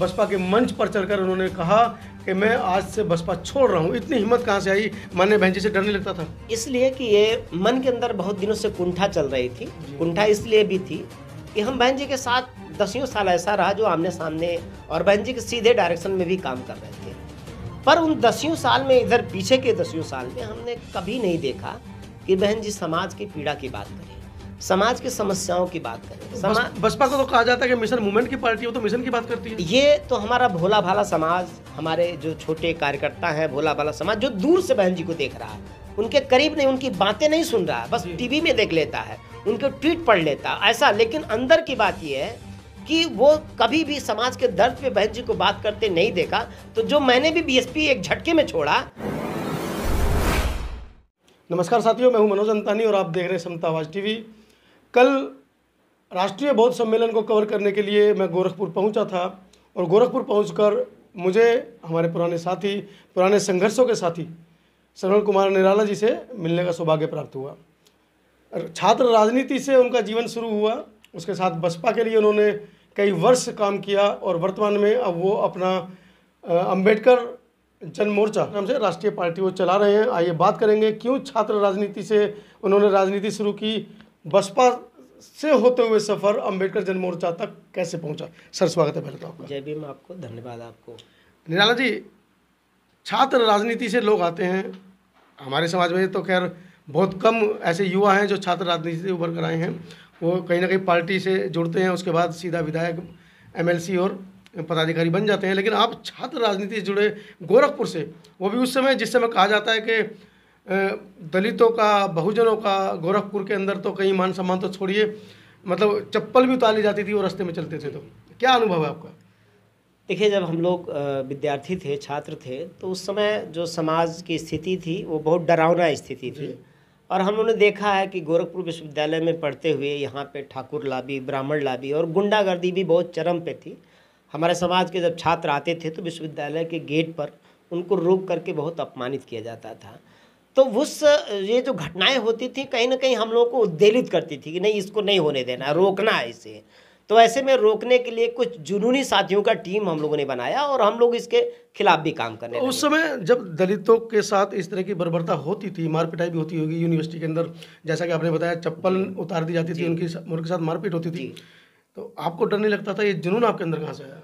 बसपा के मंच पर चढ़कर उन्होंने कहा कि मैं आज से बसपा छोड़ रहा हूँ इतनी हिम्मत कहाँ से आई मान्य बहन जी से डरने लगता था इसलिए कि ये मन के अंदर बहुत दिनों से कुंठा चल रही थी कुंठा इसलिए भी थी कि हम बहन जी के साथ दसियों साल ऐसा रहा जो आमने सामने और बहन जी के सीधे डायरेक्शन में भी काम कर रहे थे पर उन दसियों साल में इधर पीछे के दसियों साल में हमने कभी नहीं देखा कि बहन जी समाज की पीड़ा की बात करें समाज की समस्याओं की बात करें बसपा को तो कहा जाता है कि मिशन मूवमेंट की पार्टी हो तो मिशन की बात करती है ये तो हमारा भोला भाला समाज हमारे जो छोटे कार्यकर्ता हैं भोला भाला समाज जो दूर से बहन जी को देख रहा है उनके करीब नहीं उनकी बातें नहीं सुन रहा बस टीवी में देख लेता है उनके ट्वीट पढ़ लेता ऐसा लेकिन अंदर की बात यह है कि वो कभी भी समाज के दर्द पे बहन जी को बात करते नहीं देखा तो जो मैंने भी बीएसपी एक झटके में छोड़ा नमस्कार साथियों मैं हूं मनोज अंतानी और आप देख रहे हैं समता आवाज टीवी कल राष्ट्रीय बौद्ध सम्मेलन को कवर करने के लिए मैं गोरखपुर पहुंचा था और गोरखपुर पहुंचकर मुझे हमारे पुराने साथी पुराने संघर्षों के साथी सरवण कुमार निराला जी से मिलने का सौभाग्य प्राप्त हुआ छात्र राजनीति से उनका जीवन शुरू हुआ उसके साथ बसपा के लिए उन्होंने कई वर्ष काम किया और वर्तमान में अब वो अपना अंबेडकर जन मोर्चा नाम से राष्ट्रीय पार्टी वो चला रहे हैं आइए बात करेंगे क्यों छात्र राजनीति से उन्होंने राजनीति शुरू की बसपा से होते हुए सफ़र अंबेडकर जन मोर्चा तक कैसे पहुंचा सर स्वागत है पहले तो आपका जय भीम आपको धन्यवाद आपको निराला जी छात्र राजनीति से लोग आते हैं हमारे समाज में तो खैर बहुत कम ऐसे युवा हैं जो छात्र राजनीति से उभर कर आए हैं वो कहीं ना कहीं पार्टी से जुड़ते हैं उसके बाद सीधा विधायक एम और पदाधिकारी बन जाते हैं लेकिन आप छात्र राजनीति से जुड़े गोरखपुर से वो भी उस समय जिस समय कहा जाता है कि दलितों का बहुजनों का गोरखपुर के अंदर तो कहीं मान सम्मान तो छोड़िए मतलब चप्पल भी उतारी जाती थी वो रास्ते में चलते थे तो क्या अनुभव है आपका देखिए जब हम लोग विद्यार्थी थे छात्र थे तो उस समय जो समाज की स्थिति थी वो बहुत डरावना स्थिति थी और हम लोगों ने देखा है कि गोरखपुर विश्वविद्यालय में पढ़ते हुए यहाँ पे ठाकुर लाबी ब्राह्मण लाबी और गुंडागर्दी भी बहुत चरम पे थी हमारे समाज के जब छात्र आते थे तो विश्वविद्यालय के गेट पर उनको रोक करके बहुत अपमानित किया जाता था तो उस ये जो घटनाएं होती थी कहीं ना कहीं हम लोगों को उद्देलित करती थी कि नहीं इसको नहीं होने देना रोकना है इसे तो ऐसे में रोकने के लिए कुछ जुनूनी साथियों का टीम हम लोगों ने बनाया और हम लोग इसके खिलाफ भी काम करने तो उस समय जब दलितों के साथ इस तरह की बर्बरता होती थी मारपिटाई भी होती होगी यूनिवर्सिटी के अंदर जैसा कि आपने बताया चप्पल उतार दी जाती थी उनकी उनके साथ मारपीट होती थी तो आपको डर नहीं लगता था ये जुनून आपके अंदर कहाँ से आया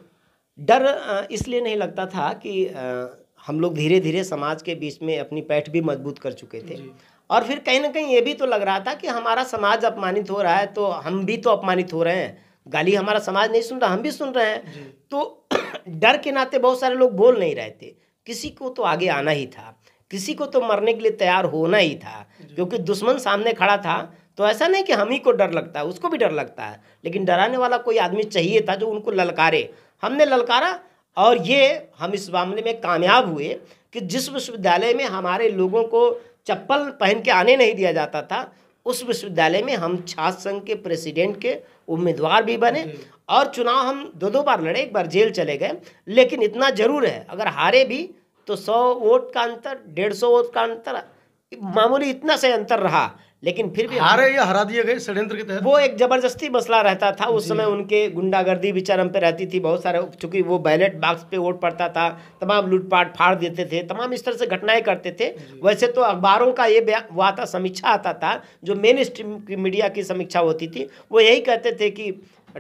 डर इसलिए नहीं लगता था कि हम लोग धीरे धीरे समाज के बीच में अपनी पैठ भी मजबूत कर चुके थे और फिर कहीं ना कहीं ये भी तो लग रहा था कि हमारा समाज अपमानित हो रहा है तो हम भी तो अपमानित हो रहे हैं गाली हमारा समाज नहीं सुन रहा हम भी सुन रहे हैं तो डर के नाते बहुत सारे लोग बोल नहीं रहे थे किसी को तो आगे आना ही था किसी को तो मरने के लिए तैयार होना ही था क्योंकि दुश्मन सामने खड़ा था तो ऐसा नहीं कि हम ही को डर लगता है उसको भी डर लगता है लेकिन डराने वाला कोई आदमी चाहिए था जो उनको ललकारे हमने ललकारा और ये हम इस मामले में कामयाब हुए कि जिस विश्वविद्यालय में हमारे लोगों को चप्पल पहन के आने नहीं दिया जाता था उस विश्वविद्यालय में हम छात्र संघ के प्रेसिडेंट के उम्मीदवार भी बने और चुनाव हम दो दो बार लड़े एक बार जेल चले गए लेकिन इतना ज़रूर है अगर हारे भी तो सौ वोट का अंतर डेढ़ सौ वोट का अंतर मामूली इतना से अंतर रहा लेकिन फिर भी हारे या हरा दिए गए षड्यंत्र के तहत वो एक जबरदस्ती मसला रहता था उस समय उनके गुंडागर्दी भी चरम पे रहती थी बहुत सारे चूंकि वो बैलेट बॉक्स पे वोट पड़ता था तमाम लूटपाट फाड़ देते थे तमाम इस तरह से घटनाएं करते थे वैसे तो अखबारों का ये हुआ था समीक्षा आता था जो मेन स्ट्रीम की मीडिया की समीक्षा होती थी वो यही कहते थे कि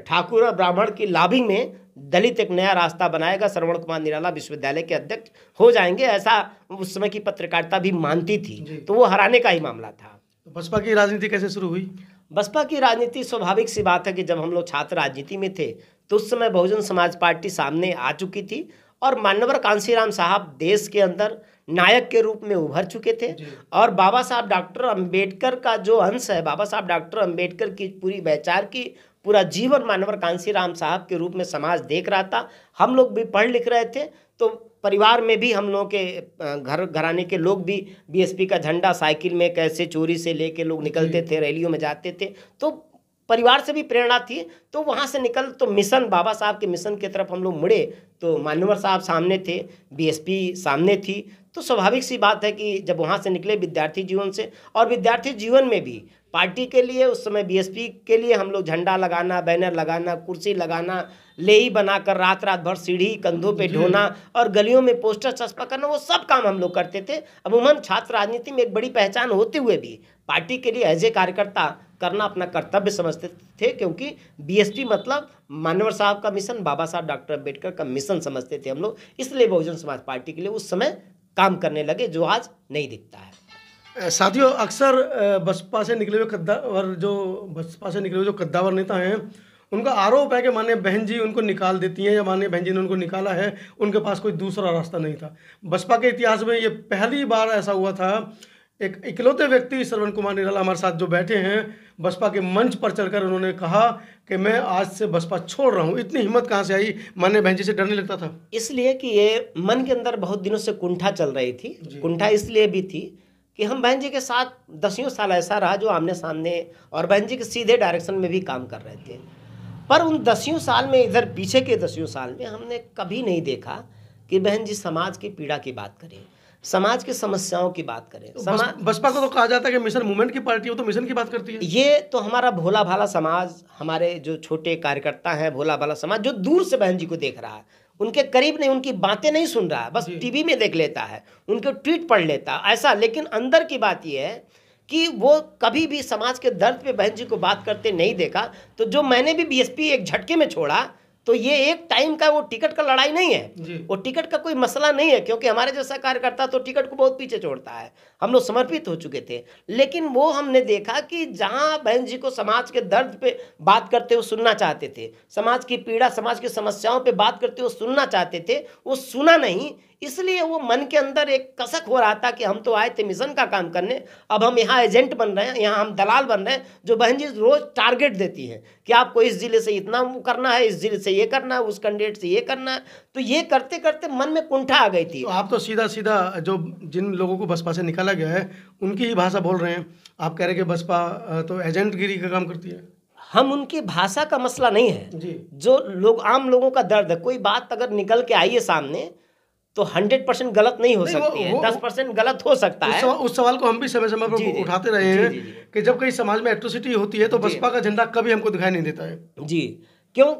ठाकुर और ब्राह्मण की लाभिंग में दलित एक नया रास्ता बनाएगा श्रवण कुमार निराला विश्वविद्यालय के अध्यक्ष हो जाएंगे ऐसा उस समय की पत्रकारिता भी मानती थी तो वो हराने का ही मामला था तो बसपा की राजनीति कैसे शुरू हुई बसपा की राजनीति स्वाभाविक सी बात है कि जब हम लोग छात्र राजनीति में थे तो उस समय बहुजन समाज पार्टी सामने आ चुकी थी और मान्यवर कांसीराम साहब देश के अंदर नायक के रूप में उभर चुके थे और बाबा साहब डॉक्टर अंबेडकर का जो अंश है बाबा साहब डॉक्टर अंबेडकर की पूरी वैचार की पूरा जीवन मानवर कांसी साहब के रूप में समाज देख रहा था हम लोग भी पढ़ लिख रहे थे तो परिवार में भी हम लोगों के घर घराने के लोग भी बीएसपी का झंडा साइकिल में कैसे चोरी से लेके लोग निकलते थे रैलियों में जाते थे तो परिवार से भी प्रेरणा थी तो वहाँ से निकल तो मिशन बाबा साहब के मिशन की तरफ हम लोग मुड़े तो मान्यवर साहब सामने थे बीएसपी सामने थी तो स्वाभाविक सी बात है कि जब वहाँ से निकले विद्यार्थी जीवन से और विद्यार्थी जीवन में भी पार्टी के लिए उस समय बीएसपी के लिए हम लोग झंडा लगाना बैनर लगाना कुर्सी लगाना लेही बनाकर रात रात भर सीढ़ी कंधों पे ढोना और गलियों में पोस्टर चस्पा करना वो सब काम हम लोग करते थे अमूमन छात्र राजनीति में एक बड़ी पहचान होते हुए भी पार्टी के लिए एज ए कार्यकर्ता करना अपना कर्तव्य समझते थे क्योंकि बीएसपी मतलब मानवर साहब का मिशन बाबा साहब डॉक्टर अम्बेडकर का मिशन समझते थे हम लोग इसलिए बहुजन समाज पार्टी के लिए उस समय काम करने लगे जो आज नहीं दिखता है साथियों अक्सर बसपा से निकले हुए कद्दावर जो बसपा से निकले हुए जो कद्दावर नेता हैं उनका आरोप है कि माने बहन जी उनको निकाल देती हैं या माने बहन जी ने उनको निकाला है उनके पास कोई दूसरा रास्ता नहीं था बसपा के इतिहास में ये पहली बार ऐसा हुआ था एक इकलौते व्यक्ति श्रवण कुमार निराला हमारे साथ जो बैठे हैं बसपा के मंच पर चढ़कर उन्होंने कहा कि मैं आज से बसपा छोड़ रहा हूँ इतनी हिम्मत कहाँ से आई मान्य बहन जी से डरने लगता था इसलिए कि ये मन के अंदर बहुत दिनों से कुंठा चल रही थी कुंठा इसलिए भी थी कि हम बहन जी के साथ दसियों साल ऐसा रहा जो आमने सामने और बहन जी के सीधे डायरेक्शन में भी काम कर रहे थे पर उन दसियों साल में इधर पीछे के दसियों साल में हमने कभी नहीं देखा कि बहन जी समाज की पीड़ा की बात करें समाज की समस्याओं की बात करें तो समाज बसपा को तो कहा जाता है कि मिशन मूवमेंट की पार्टी हो तो मिशन की बात करती है ये तो हमारा भोला भाला समाज हमारे जो छोटे कार्यकर्ता हैं भोला भाला समाज जो दूर से बहन जी को देख रहा है उनके करीब नहीं उनकी बातें नहीं सुन रहा बस टीवी में देख लेता है उनके ट्वीट पढ़ लेता ऐसा लेकिन अंदर की बात यह है कि वो कभी भी समाज के दर्द पे बहन जी को बात करते नहीं देखा तो जो मैंने भी बीएसपी एक झटके में छोड़ा तो ये एक टाइम का वो टिकट का लड़ाई नहीं है वो टिकट का कोई मसला नहीं है क्योंकि हमारे जैसा कार्यकर्ता तो टिकट को बहुत पीछे छोड़ता है हम लोग समर्पित हो चुके थे लेकिन वो हमने देखा कि जहाँ बहन जी को समाज के दर्द पे बात करते हुए सुनना चाहते थे समाज की पीड़ा समाज की समस्याओं पे बात करते हुए सुनना चाहते थे वो सुना नहीं इसलिए वो मन के अंदर एक कसक हो रहा था कि हम तो आए थे मिशन का काम करने अब हम यहाँ एजेंट बन रहे हैं यहाँ हम दलाल बन रहे हैं जो बहन जी रोज़ टारगेट देती है कि आपको इस ज़िले से इतना करना है इस ज़िले से ये करना है उस कैंडिडेट से ये करना है तो ये करते करते मन में कुंठा आ गई थी तो आप तो सीधा सीधा जो जिन लोगों को बसपा से निकाला गया है उनकी ही भाषा बोल रहे हैं आप कह रहे कि बसपा तो एजेंट गिरी का काम करती है हम उनकी भाषा का मसला नहीं है जो लोग आम लोगों का दर्द है कोई बात अगर निकल के आई है सामने तो हंड्रेड परसेंट गलत नहीं हो नहीं, सकती है दस परसेंट गलत हो सकता उस है सवा, उस सवाल को हम भी समय समय पर उठाते रहे हैं कि जब कहीं समाज में एट्रोसिटी होती है तो बसपा का झंडा कभी हमको दिखाई नहीं देता है जी क्यों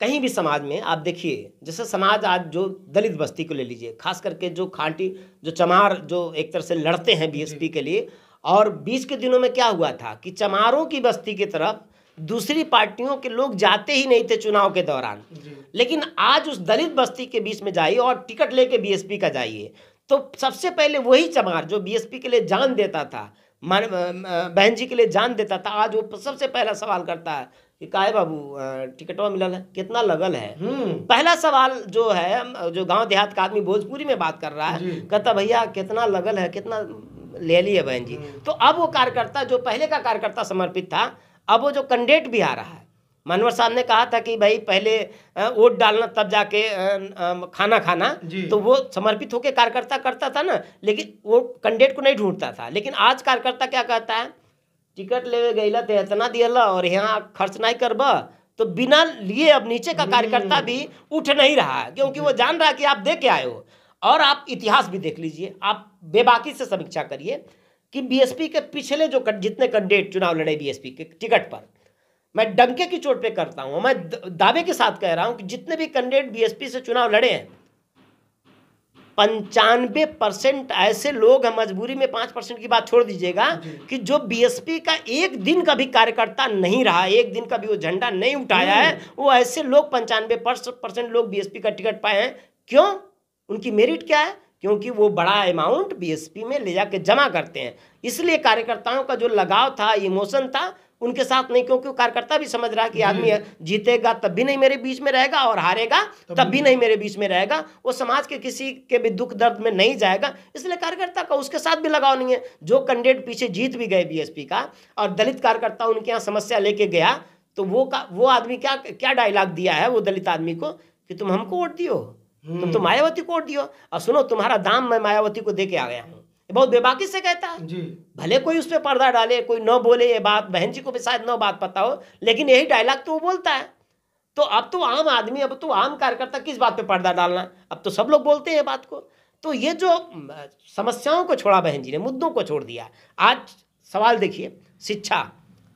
कहीं भी समाज में आप देखिए जैसे समाज आज जो दलित बस्ती को ले लीजिए खास करके जो खांटी जो चमार जो एक तरह से लड़ते हैं बीएसपी के लिए और बीस के दिनों में क्या हुआ था कि चमारों की बस्ती की तरफ दूसरी पार्टियों के लोग जाते ही नहीं थे चुनाव के दौरान लेकिन आज उस दलित बस्ती के बीच में जाइए और टिकट लेके बीएसपी का जाइए तो सबसे पहले वही चमार जो बीएसपी के लिए जान देता था मान बहन जी के लिए जान देता था आज वो सबसे पहला सवाल करता है कि काहे बाबू टिकटवा मिलल है कितना लगल है हम्म। पहला सवाल जो है जो गांव देहात का आदमी भोजपुरी में बात कर रहा है कहता भैया कितना लगल है कितना ले लिए बहन जी हम्म। तो अब वो कार्यकर्ता जो पहले का कार्यकर्ता समर्पित था अब वो जो कंडेट भी आ रहा है मनवर साहब ने कहा था कि भाई पहले वोट डालना तब जाके खाना खाना तो वो समर्पित होकर कार्यकर्ता करता था ना लेकिन वो कंडेट को नहीं ढूंढता था लेकिन आज कार्यकर्ता क्या कहता है टिकट लेवे गई तो इतना ला और यहाँ खर्च नहीं बा तो बिना लिए अब नीचे का कार्यकर्ता हम्म। भी उठ नहीं रहा है क्योंकि वो जान रहा है कि आप दे के आए हो और आप इतिहास भी देख लीजिए आप बेबाकी से समीक्षा करिए कि बीएसपी के पिछले जो कर, जितने कैंडिडेट चुनाव लड़े बीएसपी के टिकट पर मैं डंके की चोट पे करता हूं मैं दावे के साथ कह रहा हूं कि जितने भी कैंडिडेट बीएसपी से चुनाव लड़े हैं पंचानवे परसेंट ऐसे लोग हैं मजबूरी में पांच परसेंट की बात छोड़ दीजिएगा कि जो बीएसपी का एक दिन का भी कार्यकर्ता नहीं रहा एक दिन का भी वो झंडा नहीं उठाया है हम्म। वो ऐसे लोग पंचानवे परसेंट लोग बीएसपी का टिकट पाए हैं क्यों उनकी मेरिट क्या है क्योंकि वो बड़ा अमाउंट बीएसपी में ले जाके जमा करते हैं इसलिए कार्यकर्ताओं का जो लगाव था इमोशन था उनके साथ नहीं क्योंकि कार्यकर्ता भी समझ रहा है कि आदमी जीतेगा तब भी नहीं मेरे बीच में रहेगा और हारेगा तब, तब भी नहीं मेरे बीच में रहेगा वो समाज के किसी के भी दुख दर्द में नहीं जाएगा इसलिए कार्यकर्ता का उसके साथ भी लगाव नहीं है जो कैंडिडेट पीछे जीत भी गए बीएसपी का और दलित कार्यकर्ता उनके यहाँ समस्या लेके गया तो वो का वो आदमी क्या क्या डायलॉग दिया है वो दलित आदमी को कि तुम हमको वोट दियो तुम तो हम्म। मायावती को वोट दियो और सुनो तुम्हारा दाम मैं मायावती को दे के आ गया हूँ बहुत बेबाकी से कहता है भले कोई उस पर पर्दा डाले कोई न बोले ये बात बहन जी को भी शायद न बात पता हो लेकिन यही डायलॉग तो वो बोलता है तो अब तो आम आदमी अब तो आम कार्यकर्ता किस बात पे पर्दा डालना अब तो सब लोग बोलते हैं बात को तो ये जो समस्याओं को छोड़ा बहन जी ने मुद्दों को छोड़ दिया आज सवाल देखिए शिक्षा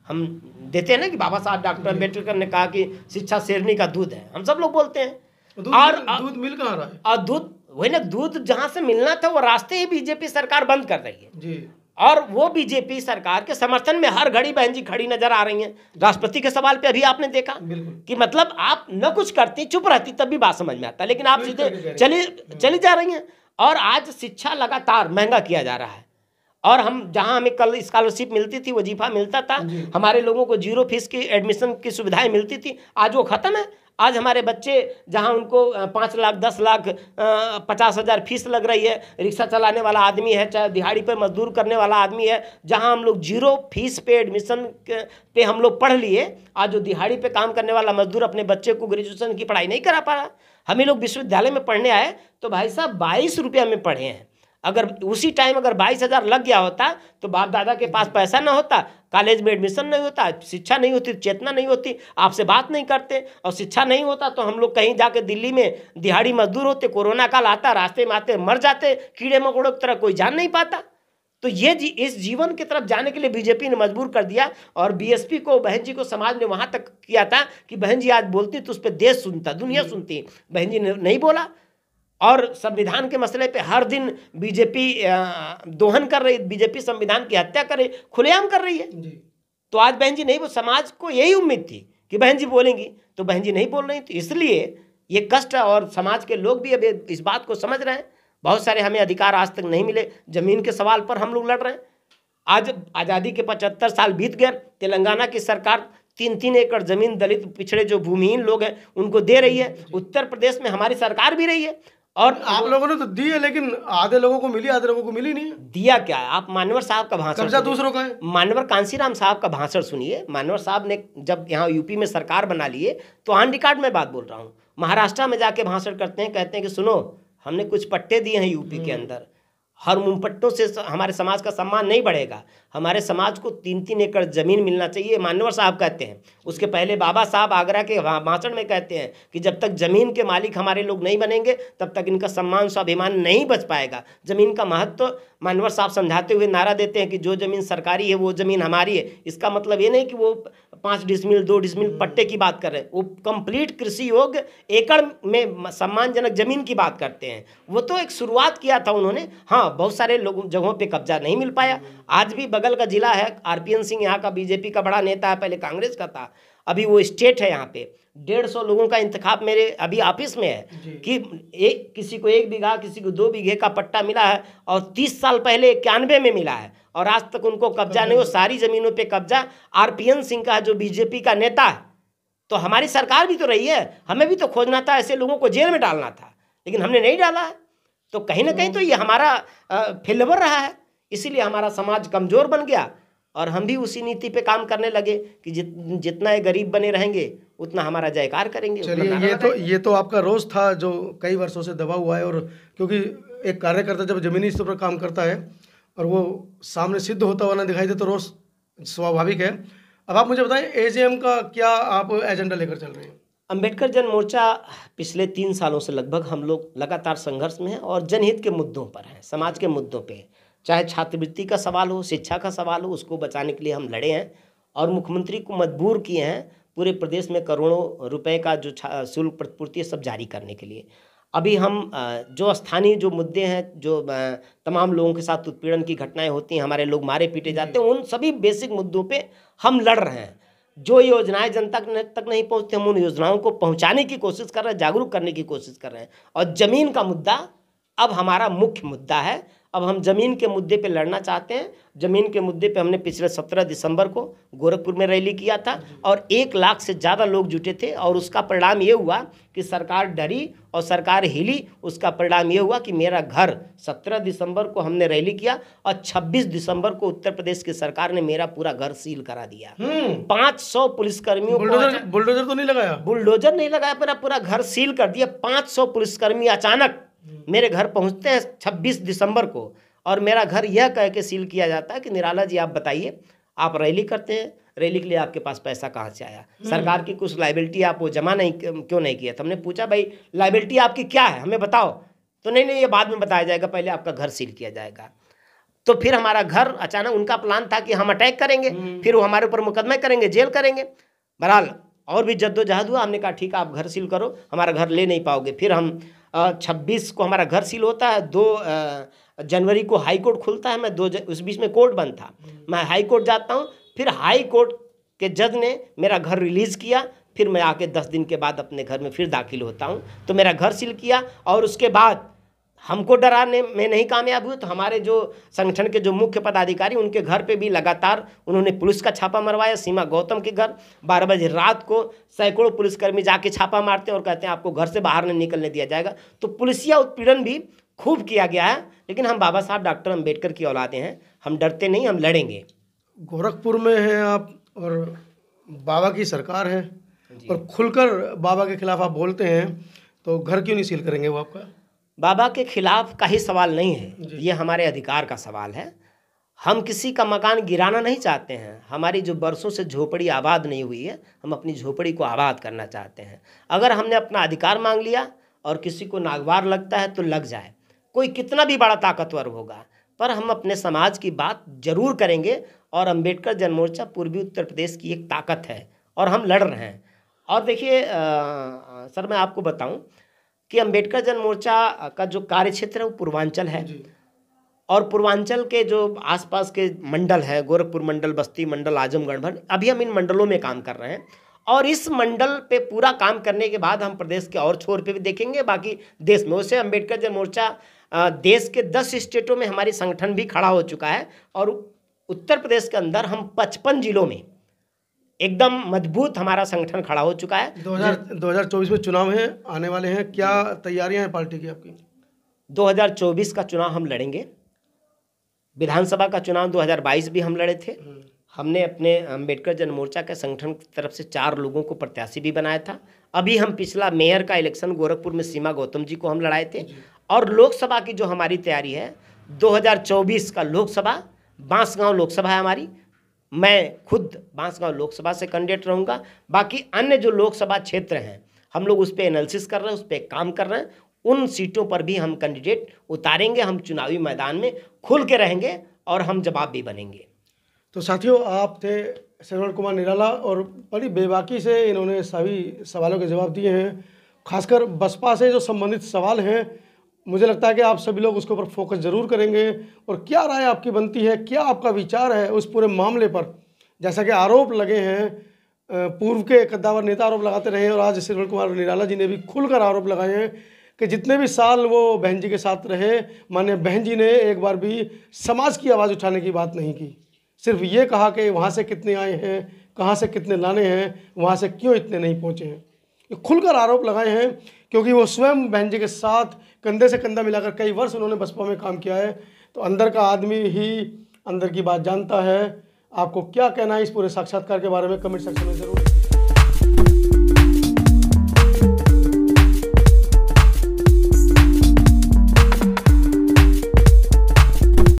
हम देते हैं ना कि बाबा साहब डॉक्टर अम्बेडकर ने कहा कि शिक्षा शेरनी का दूध है हम सब लोग बोलते हैं और दूध मिल कहाँ रहा है वही ना दूध जहाँ से मिलना था वो रास्ते ही बीजेपी सरकार बंद कर रही है जी और वो बीजेपी सरकार के समर्थन में हर घड़ी बहन जी खड़ी नजर आ रही हैं राष्ट्रपति के सवाल पे अभी आपने देखा कि मतलब आप न कुछ करती चुप रहती तब भी बात समझ में आता लेकिन आप सीधे चली हम्म। चली जा रही हैं और आज शिक्षा लगातार महंगा किया जा रहा है और हम जहाँ हमें कल स्कॉलरशिप मिलती थी वजीफा मिलता था हमारे लोगों को जीरो फीस की एडमिशन की सुविधाएं मिलती थी आज वो खत्म है आज हमारे बच्चे जहाँ उनको पाँच लाख दस लाख पचास हज़ार फीस लग रही है रिक्शा चलाने वाला आदमी है चाहे दिहाड़ी पर मजदूर करने वाला आदमी है जहाँ हम लोग जीरो फीस पे एडमिशन पे हम लोग पढ़ लिए आज जो दिहाड़ी पे काम करने वाला मजदूर अपने बच्चे को ग्रेजुएसन की पढ़ाई नहीं करा पा रहा हम ही लोग विश्वविद्यालय में पढ़ने आए तो भाई साहब बाईस रुपया में पढ़े हैं अगर उसी टाइम अगर बाईस हज़ार लग गया होता तो बाप दादा के पास पैसा ना होता कॉलेज में एडमिशन नहीं होता शिक्षा नहीं होती चेतना नहीं होती आपसे बात नहीं करते और शिक्षा नहीं होता तो हम लोग कहीं जाके दिल्ली में दिहाड़ी मजदूर होते कोरोना काल आता रास्ते में आते मर जाते कीड़े मकोड़ों की तरह कोई जान नहीं पाता तो ये जी, इस जीवन की तरफ जाने के लिए बीजेपी ने मजबूर कर दिया और बीएसपी को बहन जी को समाज ने वहाँ तक किया था कि बहन जी आज बोलती तो उस पर देश सुनता दुनिया सुनती बहन जी ने नहीं बोला और संविधान के मसले पे हर दिन बीजेपी दोहन कर रही बीजेपी संविधान की हत्या कर रही खुलेआम कर रही है तो आज बहन जी नहीं वो समाज को यही उम्मीद थी कि बहन जी बोलेंगी तो बहन जी नहीं बोल रही तो इसलिए ये कष्ट और समाज के लोग भी अब इस बात को समझ रहे हैं बहुत सारे हमें अधिकार आज तक नहीं मिले जमीन के सवाल पर हम लोग लड़ रहे हैं आज आज़ादी के पचहत्तर साल बीत गए तेलंगाना की सरकार तीन तीन एकड़ जमीन दलित पिछड़े जो भूमिहीन लोग हैं उनको दे रही है उत्तर प्रदेश में हमारी सरकार भी रही है और आप लोगों ने तो दी है लेकिन आधे लोगों को मिली आधे लोगों को मिली नहीं दिया क्या है आप मानवर साहब का भाषण कब्जा दूसरों का है मानवर कांसीराम साहब का भाषण सुनिए मानवर साहब ने जब यहाँ यूपी में सरकार बना लिए तो ऑन रिकॉर्ड में बात बोल रहा हूँ महाराष्ट्र में जाके भाषण करते हैं कहते हैं कि सुनो हमने कुछ पट्टे दिए हैं यूपी के हम्म। अंदर हर मुमपट्टों से हमारे समाज का सम्मान नहीं बढ़ेगा हमारे समाज को तीन तीन एकड़ ज़मीन मिलना चाहिए मान्यवर साहब कहते हैं उसके पहले बाबा साहब आगरा के भाषण में कहते हैं कि जब तक ज़मीन के मालिक हमारे लोग नहीं बनेंगे तब तक इनका सम्मान स्वाभिमान नहीं बच पाएगा ज़मीन का महत्व तो मान्यवर साहब समझाते हुए नारा देते हैं कि जो ज़मीन सरकारी है वो ज़मीन हमारी है इसका मतलब ये नहीं कि वो पाँच डिसमिल दो डिसमिल हम्म। पट्टे की बात कर रहे हैं वो कंप्लीट कृषि योग एकड़ में सम्मानजनक जमीन की बात करते हैं वो तो एक शुरुआत किया था उन्होंने हाँ बहुत सारे लोग जगहों पे कब्जा नहीं मिल पाया हम्म। आज भी बगल का जिला है आरपीएन सिंह यहाँ का बीजेपी का बड़ा नेता है पहले कांग्रेस का था अभी वो स्टेट है यहाँ पे डेढ़ सौ लोगों का इंतखा मेरे अभी ऑफिस में है कि एक किसी को एक बीघा किसी को दो बीघे का पट्टा मिला है और तीस साल पहले इक्यानवे में मिला है और आज तक उनको कब्जा नहीं हो सारी ज़मीनों पे कब्जा आरपीएन सिंह का जो बीजेपी का नेता है तो हमारी सरकार भी तो रही है हमें भी तो खोजना था ऐसे लोगों को जेल में डालना था लेकिन हमने नहीं डाला है तो कहीं ना कहीं तो ये हमारा फेलवर रहा है इसीलिए हमारा समाज कमज़ोर बन गया और हम भी उसी नीति पे काम करने लगे कि जित, जितना ये गरीब बने रहेंगे उतना हमारा जयकार करेंगे चलिए ये तो ये तो आपका रोज था जो कई वर्षों से दबा हुआ है और क्योंकि एक कार्यकर्ता जब जमीनी स्तर पर काम करता है और वो सामने सिद्ध होता हुआ ना दिखाई दे तो रोज स्वाभाविक है अब आप मुझे बताएं एजेएम का क्या आप एजेंडा लेकर चल रहे हैं अंबेडकर जन मोर्चा पिछले तीन सालों से लगभग हम लोग लगातार संघर्ष में हैं और जनहित के मुद्दों पर हैं समाज के मुद्दों पे चाहे छात्रवृत्ति का सवाल हो शिक्षा का सवाल हो उसको बचाने के लिए हम लड़े हैं और मुख्यमंत्री को मजबूर किए हैं पूरे प्रदेश में करोड़ों रुपए का जो शुल्क प्रतिपूर्ति है सब जारी करने के लिए अभी हम जो स्थानीय जो मुद्दे हैं जो तमाम लोगों के साथ उत्पीड़न की घटनाएं होती हैं हमारे लोग मारे पीटे जाते हैं उन सभी बेसिक मुद्दों पे हम लड़ रहे हैं जो योजनाएं जनता तक नहीं पहुंचते हम उन योजनाओं को पहुंचाने की कोशिश कर रहे हैं जागरूक करने की कोशिश कर रहे हैं और ज़मीन का मुद्दा अब हमारा मुख्य मुद्दा है अब हम ज़मीन के मुद्दे पे लड़ना चाहते हैं ज़मीन के मुद्दे पे हमने पिछले सत्रह दिसंबर को गोरखपुर में रैली किया था और एक लाख से ज़्यादा लोग जुटे थे और उसका परिणाम ये हुआ कि सरकार डरी और सरकार हिली उसका परिणाम ये हुआ कि मेरा घर सत्रह दिसंबर को हमने रैली किया और छब्बीस दिसंबर को उत्तर प्रदेश की सरकार ने मेरा पूरा घर सील करा दिया हम्म। पाँच सौ पुलिसकर्मियों बुलडोजर तो नहीं लगाया बुलडोजर नहीं लगाया मेरा पूरा घर सील कर दिया पाँच सौ पुलिसकर्मी अचानक मेरे घर पहुंचते हैं 26 दिसंबर को और मेरा घर यह कह के सील किया जाता है कि निराला जी आप बताइए आप रैली करते हैं रैली के लिए आपके पास पैसा कहाँ से आया हम्म। सरकार की कुछ लाइबिलिटी आप वो जमा नहीं क्यों नहीं किया तो हमने पूछा भाई लाइबिलिटी आपकी क्या है हमें बताओ तो नहीं नहीं ये बाद में बताया जाएगा पहले आपका घर सील किया जाएगा तो फिर हमारा घर अचानक उनका प्लान था कि हम अटैक करेंगे हम्म। फिर वो हमारे ऊपर मुकदमे करेंगे जेल करेंगे बहरहाल और भी जद्दोजहद हुआ हमने कहा ठीक है आप घर सील करो हमारा घर ले नहीं पाओगे फिर हम छब्बीस को हमारा घर सील होता है दो जनवरी को हाई कोर्ट खुलता है मैं दो उस बीच में कोर्ट बंद था मैं हाई कोर्ट जाता हूँ फिर हाई कोर्ट के जज ने मेरा घर रिलीज़ किया फिर मैं आके दस दिन के बाद अपने घर में फिर दाखिल होता हूँ तो मेरा घर सील किया और उसके बाद हमको डराने में नहीं कामयाब हुए तो हमारे जो संगठन के जो मुख्य पदाधिकारी उनके घर पे भी लगातार उन्होंने पुलिस का छापा मरवाया सीमा गौतम के घर बारह बजे रात को सैकड़ों पुलिसकर्मी जाके छापा मारते हैं और कहते हैं आपको घर से बाहर नहीं निकलने दिया जाएगा तो पुलिसिया उत्पीड़न भी खूब किया गया है लेकिन हम बाबा साहब डॉक्टर अम्बेडकर की औलादे हैं हम डरते नहीं हम लड़ेंगे गोरखपुर में हैं आप और बाबा की सरकार है और खुलकर बाबा के खिलाफ आप बोलते हैं तो घर क्यों नहीं सील करेंगे वो आपका बाबा के खिलाफ का ही सवाल नहीं है ये हमारे अधिकार का सवाल है हम किसी का मकान गिराना नहीं चाहते हैं हमारी जो बरसों से झोपड़ी आबाद नहीं हुई है हम अपनी झोपड़ी को आबाद करना चाहते हैं अगर हमने अपना अधिकार मांग लिया और किसी को नागवार लगता है तो लग जाए कोई कितना भी बड़ा ताकतवर होगा पर हम अपने समाज की बात जरूर करेंगे और अम्बेडकर जनमोर्चा पूर्वी उत्तर प्रदेश की एक ताकत है और हम लड़ रहे हैं और देखिए सर मैं आपको बताऊँ कि अंबेडकर जन मोर्चा का जो कार्य क्षेत्र है वो पूर्वांचल है और पूर्वांचल के जो आसपास के मंडल है गोरखपुर मंडल बस्ती मंडल आजमगढ़ भर अभी हम इन मंडलों में काम कर रहे हैं और इस मंडल पे पूरा काम करने के बाद हम प्रदेश के और छोर पे भी देखेंगे बाकी देश में उसे अंबेडकर जन मोर्चा देश के दस स्टेटों में हमारी संगठन भी खड़ा हो चुका है और उत्तर प्रदेश के अंदर हम पचपन जिलों में एकदम मजबूत हमारा संगठन खड़ा हो चुका है 2000 2024 में चुनाव है आने वाले हैं क्या तैयारियां हैं पार्टी की आपकी 2024 का चुनाव हम लड़ेंगे विधानसभा का चुनाव 2022 भी हम लड़े थे हम्म। हमने अपने अम्बेडकर जन मोर्चा के संगठन की तरफ से चार लोगों को प्रत्याशी भी बनाया था अभी हम पिछला मेयर का इलेक्शन गोरखपुर में सीमा गौतम जी को हम लड़ाए थे और लोकसभा की जो हमारी तैयारी है 2024 का लोकसभा बांसगांव लोकसभा है हमारी मैं खुद बांसगांव लोकसभा से कैंडिडेट रहूँगा बाकी अन्य जो लोकसभा क्षेत्र हैं हम लोग उस पर एनालिसिस कर रहे हैं उस पर काम कर रहे हैं उन सीटों पर भी हम कैंडिडेट उतारेंगे हम चुनावी मैदान में खुल के रहेंगे और हम जवाब भी बनेंगे तो साथियों आप थे श्रवण कुमार निराला और बड़ी बेबाकी से इन्होंने सभी सवालों के जवाब दिए हैं खासकर बसपा से जो संबंधित सवाल हैं मुझे लगता है कि आप सभी लोग उसके ऊपर फोकस ज़रूर करेंगे और क्या राय आपकी बनती है क्या आपका विचार है उस पूरे मामले पर जैसा कि आरोप लगे हैं पूर्व के कद्दावर नेता आरोप लगाते रहे और आज सिरवल कुमार निराला जी ने भी खुलकर आरोप लगाए हैं कि जितने भी साल वो बहन जी के साथ रहे मान्य बहन जी ने एक बार भी समाज की आवाज़ उठाने की बात नहीं की सिर्फ ये कहा कि वहाँ से कितने आए हैं कहाँ से कितने लाने हैं वहाँ से क्यों इतने नहीं पहुँचे हैं खुलकर आरोप लगाए हैं क्योंकि वो स्वयं बहन जी के साथ कंधे से कंधा मिलाकर कई वर्ष उन्होंने बसपा में काम किया है तो अंदर का आदमी ही अंदर की बात जानता है आपको क्या कहना है इस पूरे साक्षात्कार के बारे में कमेंट सेक्शन में ज़रूर